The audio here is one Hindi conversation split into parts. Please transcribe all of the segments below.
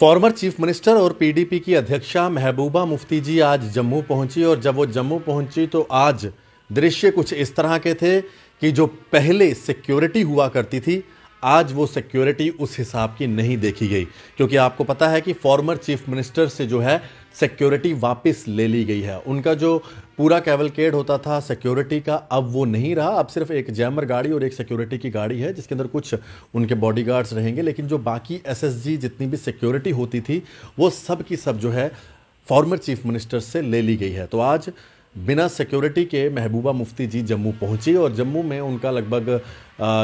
फॉर्मर चीफ मिनिस्टर और पीडीपी की अध्यक्षा महबूबा मुफ्ती जी आज जम्मू पहुंची और जब वो जम्मू पहुंची तो आज दृश्य कुछ इस तरह के थे कि जो पहले सिक्योरिटी हुआ करती थी आज वो सिक्योरिटी उस हिसाब की नहीं देखी गई क्योंकि आपको पता है कि फॉर्मर चीफ मिनिस्टर से जो है सिक्योरिटी वापस ले ली गई है उनका जो पूरा कैवलकेड होता था सिक्योरिटी का अब वो नहीं रहा अब सिर्फ एक जैमर गाड़ी और एक सिक्योरिटी की गाड़ी है जिसके अंदर कुछ उनके बॉडीगार्ड्स रहेंगे लेकिन जो बाकी एसएसजी जितनी भी सिक्योरिटी होती थी वो सब की सब जो है फॉर्मर चीफ मिनिस्टर से ले ली गई है तो आज बिना सिक्योरिटी के महबूबा मुफ्ती जी जम्मू पहुंची और जम्मू में उनका लगभग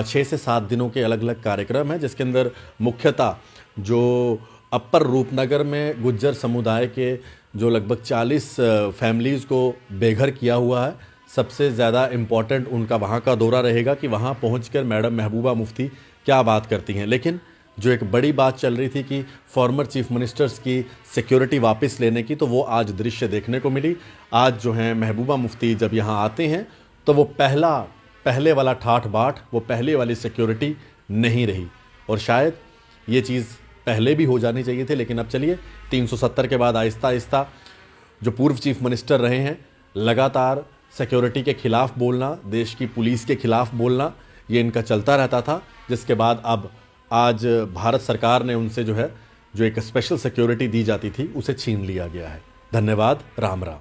छः से सात दिनों के अलग अलग कार्यक्रम है जिसके अंदर मुख्यतः जो अपर रूपनगर में गुज्जर समुदाय के जो लगभग 40 फैमिलीज़ को बेघर किया हुआ है सबसे ज़्यादा इम्पॉर्टेंट उनका वहाँ का दौरा रहेगा कि वहाँ पहुँच मैडम महबूबा मुफ्ती क्या बात करती हैं लेकिन जो एक बड़ी बात चल रही थी कि फॉर्मर चीफ मिनिस्टर्स की सिक्योरिटी वापस लेने की तो वो आज दृश्य देखने को मिली आज जो है महबूबा मुफ्ती जब यहाँ आते हैं तो वो पहला पहले वाला ठाठ बाट वो पहले वाली सिक्योरिटी नहीं रही और शायद ये चीज़ पहले भी हो जानी चाहिए थी लेकिन अब चलिए 370 के बाद आहिस्ता आहिस्ता जो पूर्व चीफ मिनिस्टर रहे हैं लगातार सिक्योरिटी के खिलाफ बोलना देश की पुलिस के खिलाफ बोलना ये इनका चलता रहता था जिसके बाद अब आज भारत सरकार ने उनसे जो है जो एक स्पेशल सिक्योरिटी दी जाती थी उसे छीन लिया गया है धन्यवाद राम राम